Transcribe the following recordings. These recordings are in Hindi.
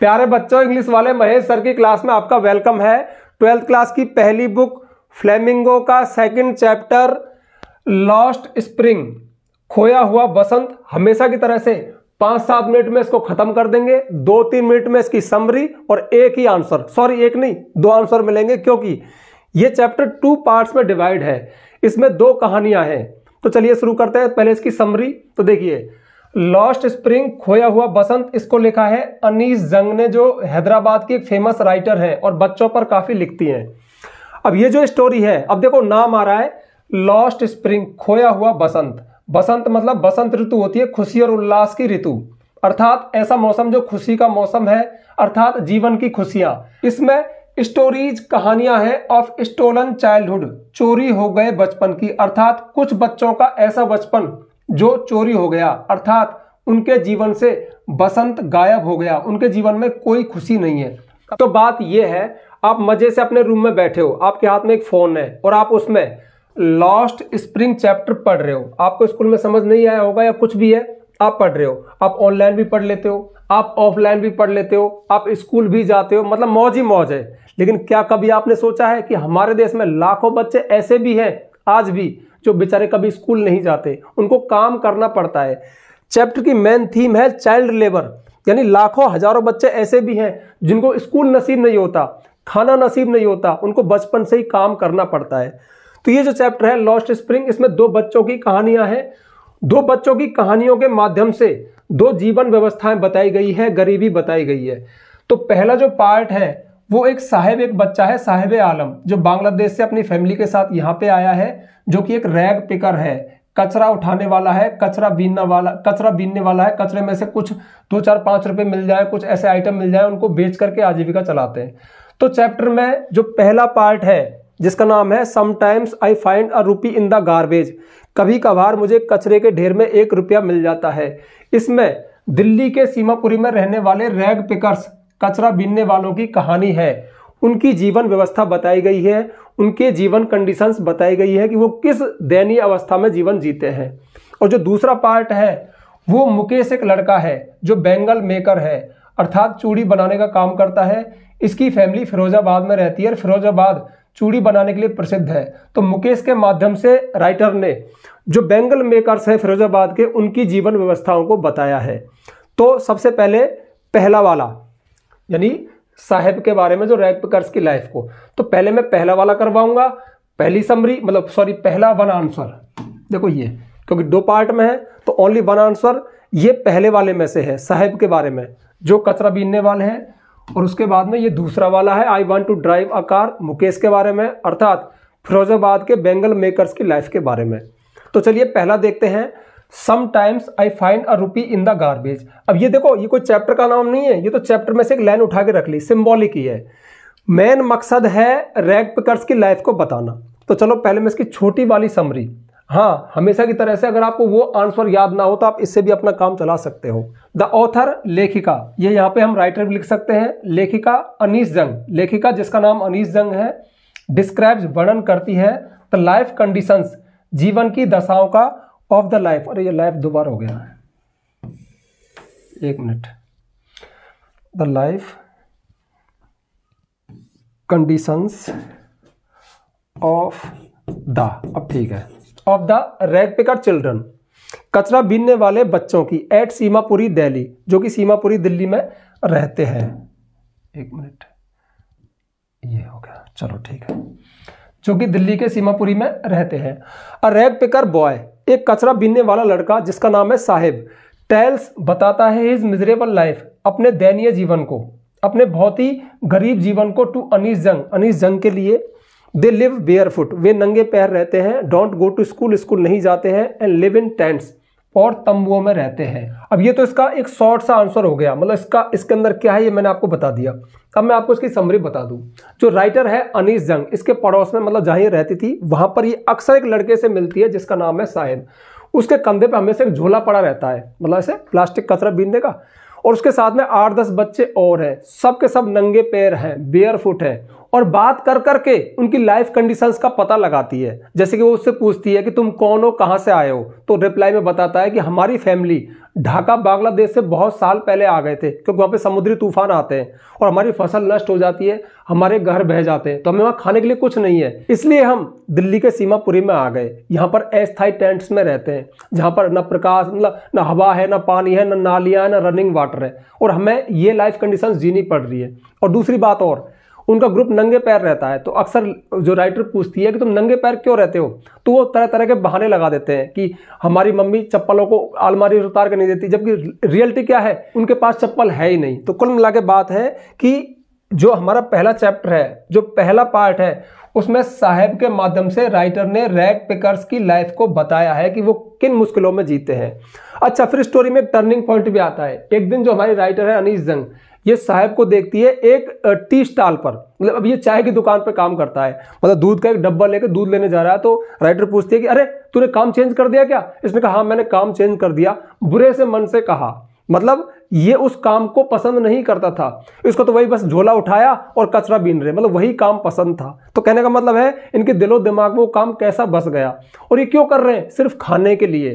प्यारे बच्चों इंग्लिश वाले महेश सर की क्लास में आपका वेलकम है ट्वेल्थ क्लास की पहली बुक फ्लेमिंगो का सेकंड चैप्टर लॉस्ट स्प्रिंग खोया हुआ बसंत हमेशा की तरह से पांच सात मिनट में इसको खत्म कर देंगे दो तीन मिनट में इसकी समरी और एक ही आंसर सॉरी एक नहीं दो आंसर मिलेंगे क्योंकि ये चैप्टर टू पार्ट्स में डिवाइड है इसमें दो कहानियां हैं तो चलिए शुरू करते हैं पहले इसकी समरी तो देखिए लॉस्ट स्प्रिंग खोया हुआ बसंत इसको लिखा है अनीस जंग ने जो हैदराबाद की फेमस राइटर है और बच्चों पर काफ़ी लिखती हैं अब ये जो स्टोरी है अब देखो नाम आ रहा है लॉस्ट स्प्रिंग खोया हुआ बसंत बसंत मतलब बसंत ऋतु होती है खुशी और उल्लास की ऋतु अर्थात ऐसा मौसम जो खुशी का मौसम है अर्थात जीवन की खुशियां इसमें स्टोरीज कहानियां हैं ऑफ स्टोलन चाइल्डहुड चोरी हो गए बचपन की अर्थात कुछ बच्चों का ऐसा बचपन जो चोरी हो गया अर्थात उनके जीवन से बसंत गायब हो गया उनके जीवन में कोई खुशी नहीं है तो बात यह है आप मजे से अपने रूम में बैठे हो आपके हाथ में एक फ़ोन है और आप उसमें लॉस्ट स्प्रिंग चैप्टर पढ़ रहे हो आपको स्कूल में समझ नहीं आया होगा या कुछ भी है आप पढ़ रहे हो आप ऑनलाइन भी पढ़ लेते हो आप ऑफलाइन भी पढ़ लेते हो आप स्कूल भी जाते हो मतलब मौज ही मौज है लेकिन क्या कभी आपने सोचा है कि हमारे देश में लाखों बच्चे ऐसे भी हैं आज भी जो बेचारे कभी स्कूल नहीं जाते उनको काम करना पड़ता है चैप्टर की मेन थीम है चाइल्ड लेबर यानी लाखों हजारों बच्चे ऐसे भी हैं जिनको स्कूल नसीब नहीं होता खाना नसीब नहीं होता उनको बचपन से ही काम करना पड़ता है तो ये जो चैप्टर है लॉस्ट स्प्रिंग इसमें दो बच्चों की कहानियां हैं दो बच्चों की कहानियों के माध्यम से दो जीवन व्यवस्थाएं बताई गई है गरीबी बताई गई है तो पहला जो पार्ट है वो एक साहेब एक बच्चा है साहेब आलम जो बांग्लादेश से अपनी फैमिली के साथ यहाँ पे आया है जो कि एक रैग पिकर है कचरा उठाने वाला है कचरा बीनने वाला कचरा बीनने वाला है कचरे में से कुछ दो चार पाँच रुपये मिल जाए कुछ ऐसे आइटम मिल जाए उनको बेच करके आजीविका चलाते हैं तो चैप्टर में जो पहला पार्ट है जिसका नाम है समटाइम्स आई फाइंड अ रूपी इन द गार्बेज कभी कभार मुझे कचरे के ढेर में एक रुपया मिल जाता है इसमें दिल्ली के सीमापुरी में रहने वाले रैग पिकर्स कचरा बीनने वालों की कहानी है उनकी जीवन व्यवस्था बताई गई है उनके जीवन कंडीशंस बताई गई है कि वो किस दयनीय अवस्था में जीवन जीते हैं और जो दूसरा पार्ट है वो मुकेश एक लड़का है जो बैंगल मेकर है अर्थात चूड़ी बनाने का काम करता है इसकी फैमिली फिरोजाबाद में रहती है और फिरोजाबाद चूड़ी बनाने के लिए प्रसिद्ध है तो मुकेश के माध्यम से राइटर ने जो बेंगल मेकर्स हैं फिरोजाबाद के उनकी जीवन व्यवस्थाओं को बताया है तो सबसे पहले पहला वाला यानी साहेब के बारे में जो रैप कर्स की लाइफ को तो पहले मैं पहला वाला करवाऊंगा पहली समरी मतलब सॉरी पहला वन आंसर देखो ये क्योंकि दो पार्ट में है तो ओनली वन आंसर ये पहले वाले में से है साहेब के बारे में जो कचरा बीनने वाले हैं और उसके बाद में ये दूसरा वाला है I want to drive a car Mukesh के बारे में अर्थात फिरोजाबाद के बेंगल मेकर्स की लाइफ के बारे में तो चलिए पहला देखते हैं sometimes I find a rupee in the garbage अब ये देखो ये कोई चैप्टर का नाम नहीं है ये तो चैप्टर में से एक लाइन उठा के रख ली सिम्बॉलिक ही है मेन मकसद है रैग पिकर्स की लाइफ को बताना तो चलो पहले मैं इसकी छोटी वाली समरी हाँ हमेशा की तरह से अगर आपको वो आंसर याद ना हो तो आप इससे भी अपना काम चला सकते हो द ऑथर लेखिका ये यहाँ पे हम राइटर भी लिख सकते हैं लेखिका अनीस जंग लेखिका जिसका नाम अनीस जंग है डिस्क्राइब्स वर्णन करती है द लाइफ कंडीशंस जीवन की दशाओं का ऑफ द लाइफ अरे ये लाइफ दो बार हो गया है एक minute the life conditions of the अब ठीक है of the rag picker children कचरा बीनने वाले बच्चों की एट सीमापुरी दिल्ली जो कि सीमापुरी दिल्ली में रहते हैं एक मिनट ये हो गया चलो ठीक है जो कि दिल्ली के सीमापुरी में रहते हैं अ रैग पिकर बॉय एक कचरा बीनने वाला लड़का जिसका नाम है साहिब टेल्स बताता है हिज मिजरेबल लाइफ अपने दैनीय जीवन को अपने बहुत ही गरीब जीवन को टू अनिश जंग अनिश जंग के लिए दे लिव बेयर फुट वे नंगे पैर रहते हैं don't go to school school नहीं जाते हैं एंड लिव इन टेंट्स और तंबुओं में रहते हैं अब ये तो इसका एक शॉर्ट सा आंसर हो गया मतलब इसका इसके अंदर क्या है ये मैंने आपको बता दिया अब मैं आपको इसकी समरी बता दूं जो राइटर है अनीस जंग इसके पड़ोस में मतलब जहाँ ये रहती थी वहाँ पर ये अक्सर एक लड़के से मिलती है जिसका नाम है साहिद उसके कंधे पर हमेशा एक झोला पड़ा रहता है मतलब ऐसे प्लास्टिक कचरा बीनने का और उसके साथ में आठ दस बच्चे और हैं सब के सब नंगे पैर हैं बेयर फुट हैं और बात कर करके उनकी लाइफ कंडीशंस का पता लगाती है जैसे कि वो उससे पूछती है कि तुम कौन हो कहाँ से आए हो तो रिप्लाई में बताता है कि हमारी फैमिली ढाका बांग्लादेश से बहुत साल पहले आ गए थे क्योंकि वहाँ पे समुद्री तूफान आते हैं और हमारी फसल नष्ट हो जाती है हमारे घर बह जाते हैं तो हमें वहाँ खाने के लिए कुछ नहीं है इसलिए हम दिल्ली के सीमापुरी में आ गए यहाँ पर अस्थायी टेंट्स में रहते हैं जहाँ पर न प्रकाश मतलब न हवा है न पानी है न नालियाँ है न रनिंग वाटर है और हमें ये लाइफ कंडीशन जीनी पड़ रही है और दूसरी बात और उनका ग्रुप नंगे पैर रहता है तो अक्सर जो राइटर पूछती है कि तुम नंगे पैर क्यों रहते हो तो वो तरह तरह के बहाने लगा देते हैं कि हमारी मम्मी चप्पलों को आलमारी से उतार कर नहीं देती जबकि रियलिटी क्या है उनके पास चप्पल है ही नहीं तो कुल मिला के बात है कि जो हमारा पहला चैप्टर है जो पहला पार्ट है उसमें साहेब के माध्यम से राइटर ने रैग पिकर्स की लाइफ को बताया है कि वो किन मुश्किलों में जीते हैं अच्छा फिर स्टोरी में एक टर्निंग पॉइंट भी आता है एक दिन जो हमारे राइटर है अनिश जंग ये साहेब को देखती है एक टी स्टॉल पर मतलब अब ये चाय की दुकान पर काम करता है मतलब दूध का एक डब्बा लेकर दूध लेने जा रहा है तो राइटर पूछती है कि अरे तूने काम चेंज कर दिया क्या इसने कहा हाँ मैंने काम चेंज कर दिया बुरे से मन से कहा मतलब ये उस काम को पसंद नहीं करता था इसको तो वही बस झोला उठाया और कचरा बीन रहे मतलब वही काम पसंद था तो कहने का मतलब है इनके दिलो दिमाग में वो काम कैसा बस गया और ये क्यों कर रहे हैं सिर्फ खाने के लिए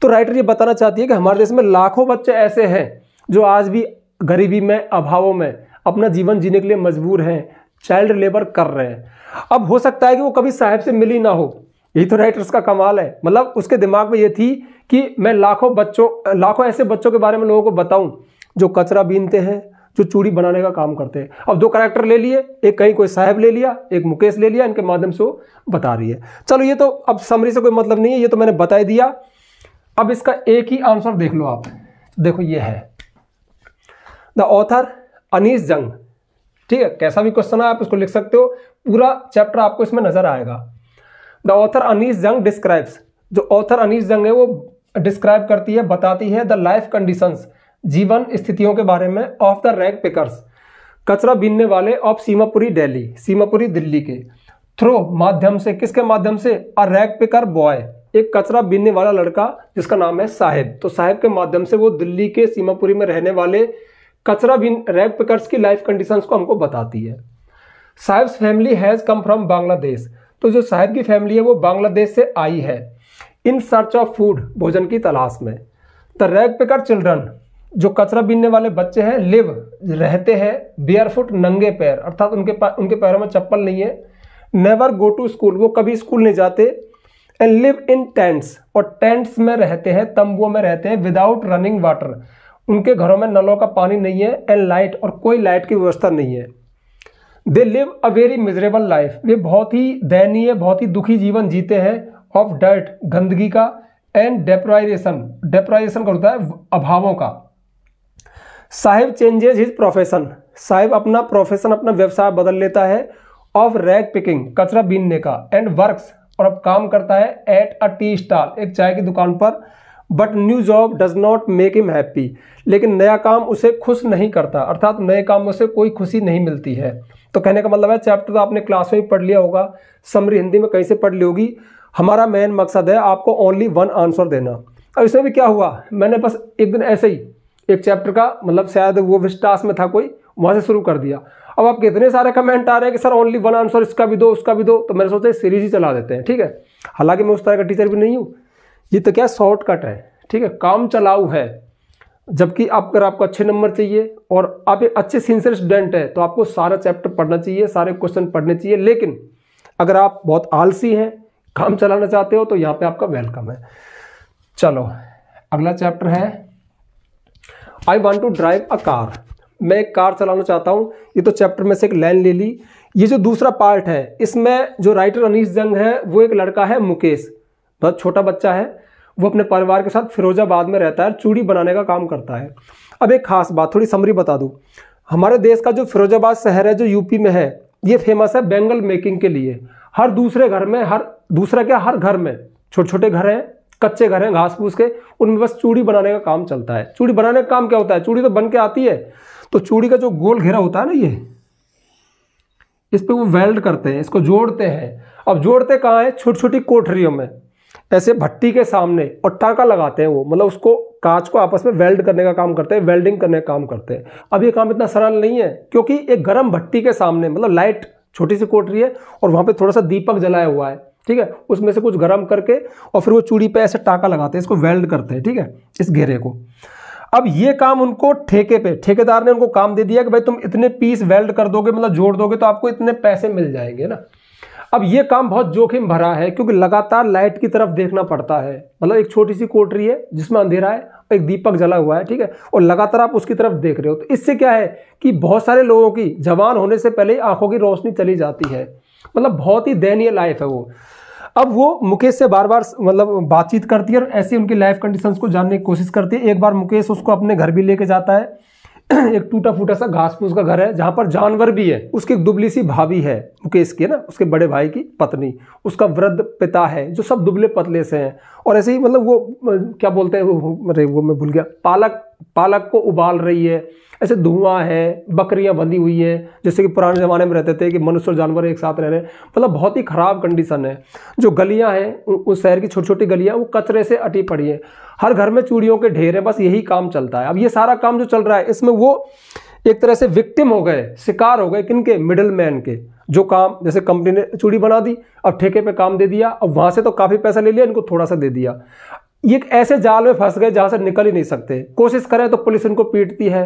तो राइटर ये बताना चाहती है कि हमारे देश में लाखों बच्चे ऐसे हैं जो आज भी गरीबी में अभावों में अपना जीवन जीने के लिए मजबूर हैं चाइल्ड लेबर कर रहे हैं अब हो सकता है कि वो कभी साहब से मिली ना हो यही तो राइटर्स का कमाल है मतलब उसके दिमाग में ये थी कि मैं लाखों बच्चों लाखों ऐसे बच्चों के बारे में लोगों को बताऊं जो कचरा बीनते हैं जो चूड़ी बनाने का काम करते हैं अब दो करेक्टर ले लिए एक कहीं कोई साहब ले लिया एक मुकेश ले लिया इनके माध्यम से वो बता रही है चलो ये तो अब समरी से कोई मतलब नहीं है ये तो मैंने बता दिया अब इसका एक ही आंसर देख लो आप देखो ये है द ऑथर अनिश जंग ठीक है कैसा भी क्वेश्चन है आप इसको लिख सकते हो पूरा चैप्टर आपको इसमें नजर आएगा द ऑथर अनिश जंग डिस्क्राइब्स जो ऑथर अनिश जंग है वो डिस्क्राइब करती है बताती है द लाइफ कंडीशन जीवन स्थितियों के बारे में ऑफ द रैग पिकर्स कचरा बीनने वाले ऑफ सीमापुरी दिल्ली सीमापुरी दिल्ली के थ्रो माध्यम से किसके माध्यम से अ रैग पिकर बॉय एक कचरा बीनने वाला लड़का जिसका नाम है साहेब तो साहेब के माध्यम से वो दिल्ली के सीमापुरी में रहने वाले कचरा बिन रैग पिकर्स की लाइफ कंडीशंस को हमको बताती है Saheb's family has come from Bangladesh तो जो साहिब की फैमिली है वो बांग्लादेश से आई है इन सर्च ऑफ फूड भोजन की तलाश में द रैग पिकर चिल्ड्रन जो कचरा बीनने वाले बच्चे हैं लिव रहते हैं फुट नंगे पैर अर्थात उनके पा, उनके पैरों में चप्पल नहीं है नेवर गो टू स्कूल वो कभी स्कूल नहीं जाते एंड लिव इन टेंट्स और टेंट्स में रहते हैं तंबुओं में रहते हैं विदाउट रनिंग वाटर उनके घरों में नलों का पानी नहीं है एंड लाइट और कोई लाइट की व्यवस्था नहीं है they live a very miserable life वे बहुत ही दयनीय बहुत ही दुखी जीवन जीते हैं ऑफ डर्ट गंदगी का एंड डेप्राइजेशन डेप्राइजेशन का होता है अभावों का Saheb changes his profession Saheb अपना प्रोफेशन अपना व्यवसाय बदल लेता है ऑफ रैग पिकिंग कचरा बीनने का एंड वर्क्स और अब काम करता है एट अ टी स्टॉल एक चाय की दुकान पर but new job does not make him happy लेकिन नया काम उसे खुश नहीं करता अर्थात नए काम से कोई खुशी नहीं मिलती है तो कहने का मतलब है चैप्टर तो आपने क्लास में ही पढ़ लिया होगा समरी हिंदी में कहीं से पढ़ ली होगी हमारा मेन मकसद है आपको ओनली वन आंसर देना अब इसमें भी क्या हुआ मैंने बस एक दिन ऐसे ही एक चैप्टर का मतलब शायद वो विस्टास में था कोई वहाँ से शुरू कर दिया अब आप कितने सारे कमेंट आ रहे हैं कि सर ओनली वन आंसर इसका भी दो उसका भी दो तो मैंने सोचा सीरीज ही चला देते हैं ठीक है हालांकि मैं उस तरह का टीचर भी नहीं हूँ ये तो क्या शॉर्टकट है ठीक है काम चलाऊ है जबकि आप अगर आपको अच्छे नंबर चाहिए और आप एक अच्छे सिंसियर स्टूडेंट हैं तो आपको सारा चैप्टर पढ़ना चाहिए सारे क्वेश्चन पढ़ने चाहिए लेकिन अगर आप बहुत आलसी हैं काम चलाना चाहते हो तो यहाँ पे आपका वेलकम है चलो अगला चैप्टर है I want to drive a car मैं एक कार चलाना चाहता हूँ ये तो चैप्टर में से एक लाइन ले ली ये जो दूसरा पार्ट है इसमें जो राइटर अनिश जंग है वो एक लड़का है मुकेश बहुत छोटा बच्चा है वो अपने परिवार के साथ फिरोजाबाद में रहता है चूड़ी बनाने का काम करता है अब एक खास बात थोड़ी समरी बता दूँ हमारे देश का जो फिरोजाबाद शहर है जो यूपी में है ये फेमस है बैंगल मेकिंग के लिए हर दूसरे घर में हर दूसरा क्या हर घर में छोटे छोटे घर हैं कच्चे घर हैं घास फूस के उनमें बस चूड़ी बनाने का काम चलता है चूड़ी बनाने का काम क्या होता है चूड़ी तो बन के आती है तो चूड़ी का जो गोल घेरा होता है ना ये इस पर वो वेल्ड करते हैं इसको जोड़ते हैं अब जोड़ते कहाँ है छोटी छोटी कोठरियों में ऐसे भट्टी के सामने और टाका लगाते हैं वो मतलब उसको कांच को आपस में वेल्ड करने का काम करते हैं वेल्डिंग करने का काम करते हैं अब ये काम इतना सरल नहीं है क्योंकि एक गर्म भट्टी के सामने मतलब लाइट छोटी सी कोटरी है और वहाँ पे थोड़ा सा दीपक जलाया हुआ है ठीक है उसमें से कुछ गर्म करके और फिर वो चूड़ी पे ऐसे टाका लगाते हैं इसको वेल्ड करते हैं ठीक है इस घेरे को अब ये काम उनको ठेके पे ठेकेदार ने उनको काम दे दिया कि भाई तुम इतने पीस वेल्ड कर दोगे मतलब जोड़ दोगे तो आपको इतने पैसे मिल जाएंगे ना अब ये काम बहुत जोखिम भरा है क्योंकि लगातार लाइट की तरफ देखना पड़ता है मतलब एक छोटी सी कोटरी है जिसमें अंधेरा है और एक दीपक जला हुआ है ठीक है और लगातार आप उसकी तरफ देख रहे हो तो इससे क्या है कि बहुत सारे लोगों की जवान होने से पहले आंखों की रोशनी चली जाती है मतलब बहुत ही दयनीय लाइफ है वो अब वो मुकेश से बार बार मतलब बातचीत करती है और ऐसी उनकी लाइफ कंडीशंस को जानने की कोशिश करती है एक बार मुकेश उसको अपने घर भी लेके जाता है एक टूटा फूटा सा घास फूस का घर है जहां पर जानवर भी है उसकी एक दुबली सी भाभी है मुकेश की है ना उसके बड़े भाई की पत्नी उसका वृद्ध पिता है जो सब दुबले पतले से हैं और ऐसे ही मतलब वो क्या बोलते हैं वो वो मैं भूल गया पालक पालक को उबाल रही है ऐसे धुआं है बकरियां बंधी हुई हैं जैसे कि पुराने ज़माने में रहते थे कि मनुष्य और जानवर एक साथ रह रहे हैं मतलब बहुत ही ख़राब कंडीशन है जो गलियां हैं उस शहर की छोटी छोटी गलियां वो कचरे से अटी पड़ी हैं हर घर में चूड़ियों के ढेर हैं बस यही काम चलता है अब ये सारा काम जो चल रहा है इसमें वो एक तरह से विक्टिम हो गए शिकार हो गए किन के मिडल मैन के जो काम जैसे कंपनी ने चूड़ी बना दी अब ठेके पे काम दे दिया अब वहाँ से तो काफ़ी पैसा ले लिया इनको थोड़ा सा दे दिया ये ऐसे जाल में फंस गए जहाँ से निकल ही नहीं सकते कोशिश करें तो पुलिस इनको पीटती है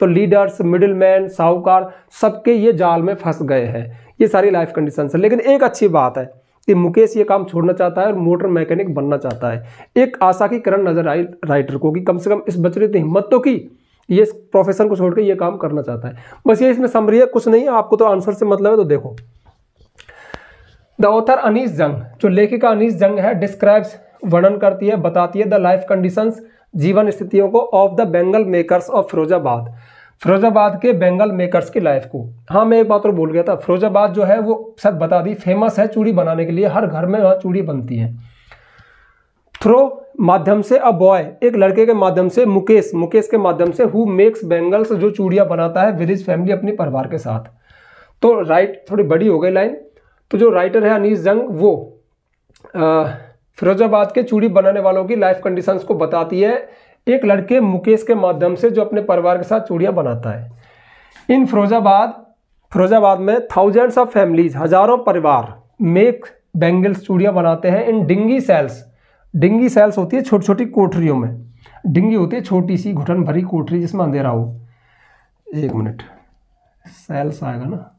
तो लीडर्स मिडिल मैन साहूकार सबके ये जाल में फंस गए हैं ये सारी लाइफ कंडीशन है लेकिन एक अच्छी बात है कि मुकेश ये काम छोड़ना चाहता है और मोटर मैकेनिक बनना चाहता है एक आशा की करण नजर आई राइटर को कि कम से कम इस बच्चे ने हिम्मत तो की ये इस प्रोफेशन को छोड़ के ये काम करना चाहता है बस ये इसमें समरी है कुछ नहीं है आपको तो आंसर से मतलब है तो देखो द ऑथर अनिश जंग जो लेखिका अनिश जंग है डिस्क्राइब्स वर्णन करती है बताती है द लाइफ कंडीशन जीवन स्थितियों को of the bangle makers of Firozabad Firozabad के बेंगल मेकर्स की लाइफ को हाँ मैं एक बात और भूल गया था फिरोजाबाद जो है वो शायद बता दी फेमस है चूड़ी बनाने के लिए हर घर में वहाँ चूड़ी बनती है थ्रो माध्यम से अ बॉय एक लड़के के माध्यम से मुकेश मुकेश के माध्यम से हु मेक्स बेंगल्स जो चूड़ियाँ बनाता है विद हिज फैमिली अपने परिवार के साथ तो राइट थोड़ी बड़ी हो गई लाइन तो जो राइटर है अनीस जंग वो आ, फिरोजाबाद के चूड़ी बनाने वालों की लाइफ कंडीशंस को बताती है एक लड़के मुकेश के माध्यम से जो अपने परिवार के साथ चूड़ियाँ बनाता है इन फिरोजाबाद फिरोजाबाद में थाउजेंड्स ऑफ फैमिलीज हजारों परिवार मेक बैंगल्स चूड़ियाँ बनाते हैं in dingy cells dingy cells होती है छोटी छोटी कोठरियों में डिंगी होती है छोटी सी घुटन भरी कोठरी जिसमें अंधेरा हो एक मिनट सेल्स आएगा ना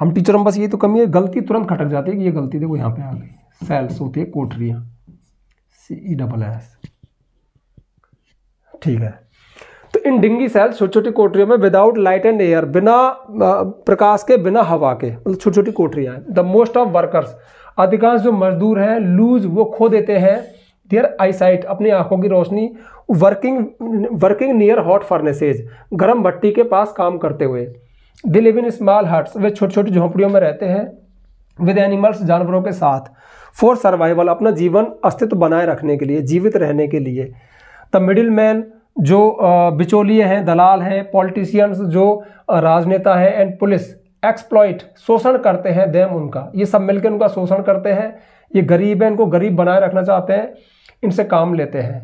हम टीचर हम बस ये तो कमी है गलती तुरंत खटक जाती है कि ये गलती देखो यहाँ पे आ गई सेल्स होती है कोटरियाँ C E e double S ठीक है तो इन डिंगी सेल्स छोटी छोटी कोटरियों में विदाउट लाइट एंड एयर बिना प्रकाश के बिना हवा के मतलब छोटी छोटी कोटरियाँ हैं द मोस्ट ऑफ वर्कर्स अधिकांश जो मजदूर हैं लूज वो खो देते हैं देयर आईसाइट अपनी आंखों की रोशनी working working near hot furnaces गर्म भट्टी के पास काम करते हुए they live in small huts वे छोटी छोटी झोंपड़ियों में रहते हैं विद एनिमल्स जानवरों के साथ फॉर सर्वाइवल अपना जीवन अस्तित्व बनाए रखने के लिए जीवित रहने के लिए द मिडिल मैन जो बिचौलिए हैं दलाल हैं पॉलिटिशियंस जो राजनेता हैं एंड पुलिस एक्सप्लॉइट शोषण करते हैं देम उनका ये सब मिलकर उनका शोषण करते हैं ये गरीब हैं इनको गरीब बनाए रखना चाहते हैं इनसे काम लेते हैं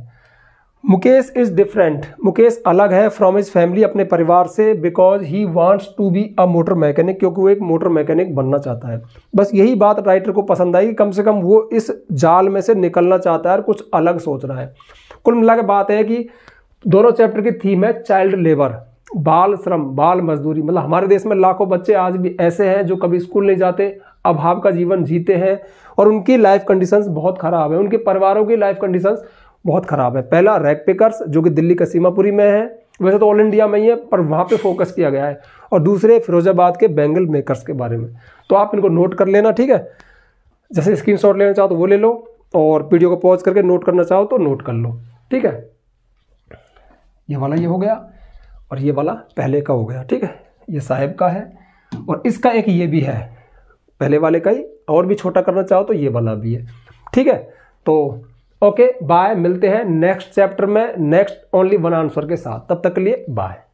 मुकेश इज़ डिफरेंट मुकेश अलग है फ्रॉम इज फैमिली अपने परिवार से because he wants to be a motor mechanic क्योंकि वो एक मोटर मैकेनिक बनना चाहता है बस यही बात राइटर को पसंद आई कम से कम वो इस जाल में से निकलना चाहता है और कुछ अलग सोच रहा है कुल मिला के बात है कि दोनों चैप्टर की थीम है चाइल्ड लेबर बाल श्रम बाल मजदूरी मतलब हमारे देश में लाखों बच्चे आज भी ऐसे हैं जो कभी स्कूल नहीं जाते अभाव का जीवन जीते हैं और उनकी लाइफ कंडीशंस बहुत ख़राब है उनके परिवारों की लाइफ कंडीशंस बहुत ख़राब है पहला रैक पिकर्स जो कि दिल्ली का सीमापुरी में है वैसे तो ऑल इंडिया में ही है पर वहाँ पे फोकस किया गया है और दूसरे फिरोजाबाद के बैंगल मेकर्स के बारे में तो आप इनको नोट कर लेना ठीक है जैसे स्क्रीन लेना चाहो तो वो ले लो और वीडियो को पॉज करके नोट करना चाहो तो नोट कर लो ठीक है ये वाला ये हो गया और ये वाला पहले का हो गया ठीक है ये साहेब का है और इसका एक ये भी है पहले वाले का ही और भी छोटा करना चाहो तो ये वाला भी है ठीक है तो ओके बाय मिलते हैं नेक्स्ट चैप्टर में नेक्स्ट ओनली वन आंसर के साथ तब तक के लिए बाय